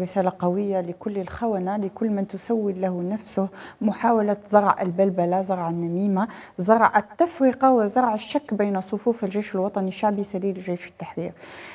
رسالة قوية لكل الخونة لكل من تسول له نفسه محاولة زرع البلبلة زرع النميمة زرع التفرقة وزرع الشك بين صفوف الجيش الوطني الشعبي سليل جيش التحرير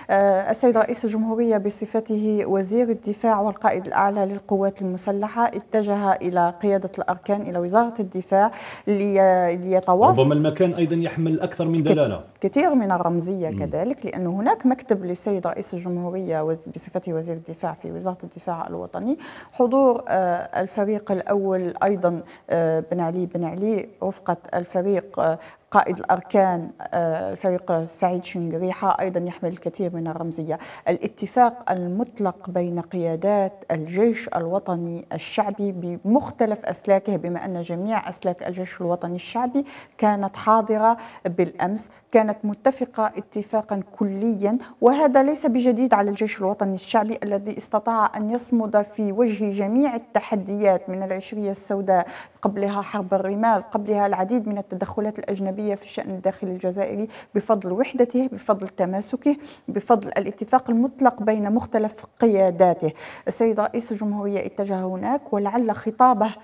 آه، السيد رئيس الجمهورية بصفته وزير الدفاع والقائد الأعلى للقوات المسلحة اتجه إلى قيادة الأركان إلى وزارة الدفاع ليتواصل ربما المكان أيضا يحمل أكثر من دلالة كثير من الرمزية كذلك لأن هناك مكتب للسيد رئيس الجمهورية بصفته وزير الدفاع في وزارة وزارة الدفاع الوطني حضور آه، الفريق الأول أيضا آه، بن علي بن علي رفقة الفريق آه، قائد الأركان آه، الفريق سعيد شنقريحة أيضا يحمل الكثير من الرمزية الاتفاق المطلق بين قيادات الجيش الوطني الشعبي بمختلف أسلاكه بما أن جميع أسلاك الجيش الوطني الشعبي كانت حاضرة بالأمس كانت متفقة اتفاقا كليا وهذا ليس بجديد على الجيش الوطني الشعبي الذي استطاع أن يصمد في وجه جميع التحديات من العشرية السوداء قبلها حرب الرمال قبلها العديد من التدخلات الأجنبية الشعبية في الشأن الداخلي الجزائري بفضل وحدته بفضل تماسكه بفضل الاتفاق المطلق بين مختلف قياداته السيد رئيس الجمهورية اتجه هناك ولعل خطابه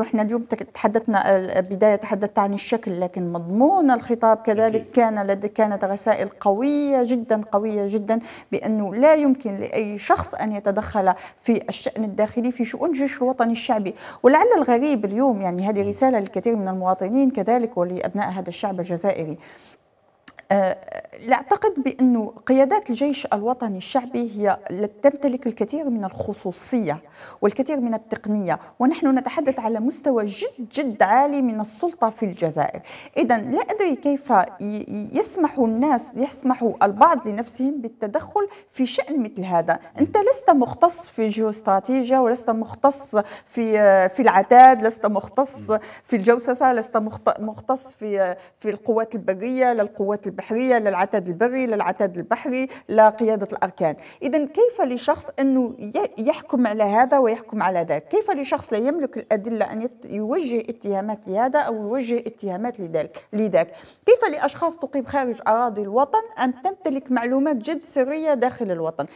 احنا اليوم تحدثنا بداية تحدثت عن الشكل لكن مضمون الخطاب كذلك كان لدى كانت رسائل قوية جدا قوية جدا بأنه لا يمكن لأي شخص أن يتدخل في الشأن الداخلي في شؤون الجيش الوطني الشعبي ولعل الغريب اليوم يعني هذه رسالة للكثير من المواطنين كذلك ولأبناء هذا الشعب الجزائري آه، لا أعتقد بأن قيادات الجيش الوطني الشعبي هي تمتلك الكثير من الخصوصية والكثير من التقنية ونحن نتحدث على مستوى جد جد عالي من السلطة في الجزائر إذا لا أدري كيف يسمح الناس يسمح البعض لنفسهم بالتدخل في شأن مثل هذا أنت لست مختص في جيوستراتيجيا ولست مختص في في العتاد لست مختص في الجوسسة لست مختص في في القوات البرية للقوات البرية البحرية للعتاد البري للعتاد البحري لقيادة الأركان إذا كيف لشخص أنه يحكم على هذا ويحكم على ذاك كيف لشخص لا يملك الأدلة أن يوجه اتهامات لهذا أو يوجه اتهامات لذلك لذاك كيف لأشخاص تقيم خارج أراضي الوطن أن تمتلك معلومات جد سرية داخل الوطن